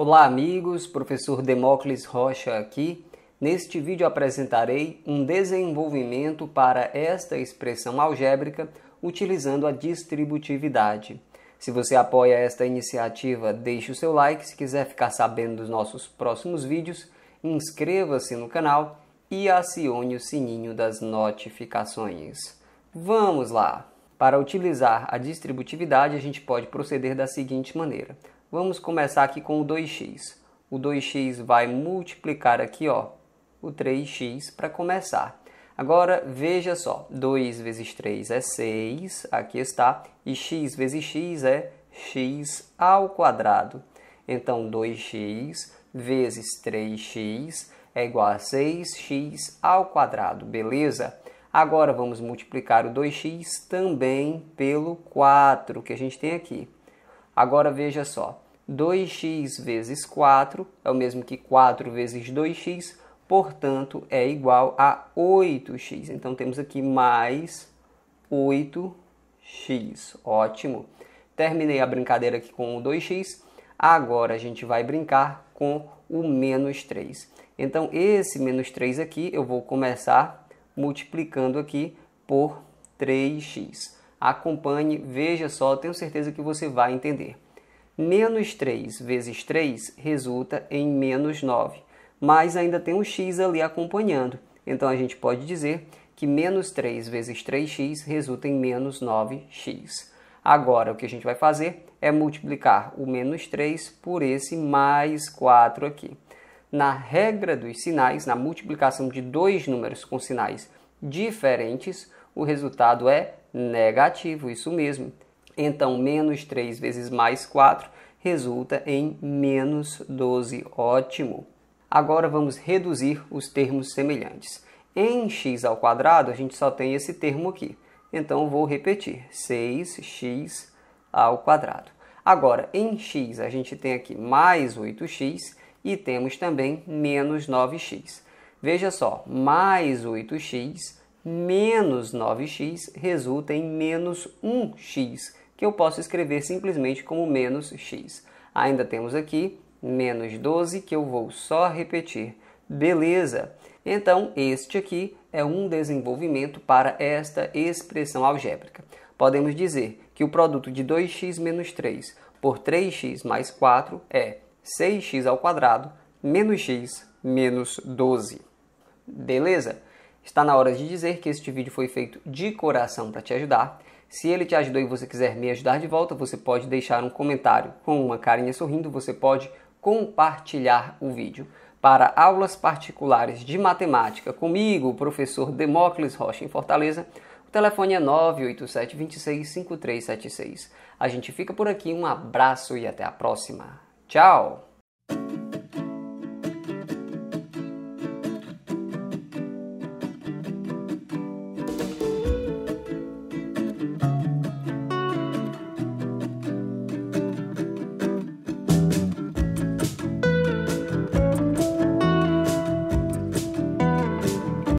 Olá, amigos. Professor Demócles Rocha aqui. Neste vídeo apresentarei um desenvolvimento para esta expressão algébrica utilizando a distributividade. Se você apoia esta iniciativa, deixe o seu like. Se quiser ficar sabendo dos nossos próximos vídeos, inscreva-se no canal e acione o sininho das notificações. Vamos lá! Para utilizar a distributividade, a gente pode proceder da seguinte maneira. Vamos começar aqui com o 2x. O 2x vai multiplicar aqui ó, o 3x para começar. Agora, veja só, 2 vezes 3 é 6, aqui está, e x vezes x é x ao quadrado. Então, 2x vezes 3x é igual a 6x ao quadrado, beleza? Agora vamos multiplicar o 2x também pelo 4 que a gente tem aqui. Agora veja só, 2x vezes 4 é o mesmo que 4 vezes 2x, portanto é igual a 8x. Então temos aqui mais 8x. Ótimo! Terminei a brincadeira aqui com o 2x, agora a gente vai brincar com o menos 3. Então esse menos 3 aqui eu vou começar multiplicando aqui por 3x. Acompanhe, veja só, tenho certeza que você vai entender. Menos 3 vezes 3 resulta em menos 9, mas ainda tem um x ali acompanhando. Então a gente pode dizer que menos 3 vezes 3x resulta em menos 9x. Agora o que a gente vai fazer é multiplicar o menos 3 por esse mais 4 aqui na regra dos sinais, na multiplicação de dois números com sinais diferentes, o resultado é negativo, isso mesmo. Então, menos 3 vezes mais 4 resulta em menos 12. Ótimo! Agora vamos reduzir os termos semelhantes. Em x ao quadrado, a gente só tem esse termo aqui. Então, vou repetir: 6x ao quadrado. Agora, em x, a gente tem aqui mais 8x e temos também menos 9x. Veja só, mais 8x menos 9x resulta em menos 1x, que eu posso escrever simplesmente como menos x. Ainda temos aqui menos 12, que eu vou só repetir. Beleza? Então, este aqui é um desenvolvimento para esta expressão algébrica. Podemos dizer que o produto de 2x menos 3 por 3x mais 4 é 6x ao quadrado menos x menos 12. Beleza? Está na hora de dizer que este vídeo foi feito de coração para te ajudar. Se ele te ajudou e você quiser me ajudar de volta, você pode deixar um comentário com uma carinha sorrindo, você pode compartilhar o vídeo. Para aulas particulares de matemática comigo, o professor Demócles Rocha em Fortaleza, o telefone é 987 26 5376. A gente fica por aqui, um abraço e até a próxima. Tchau!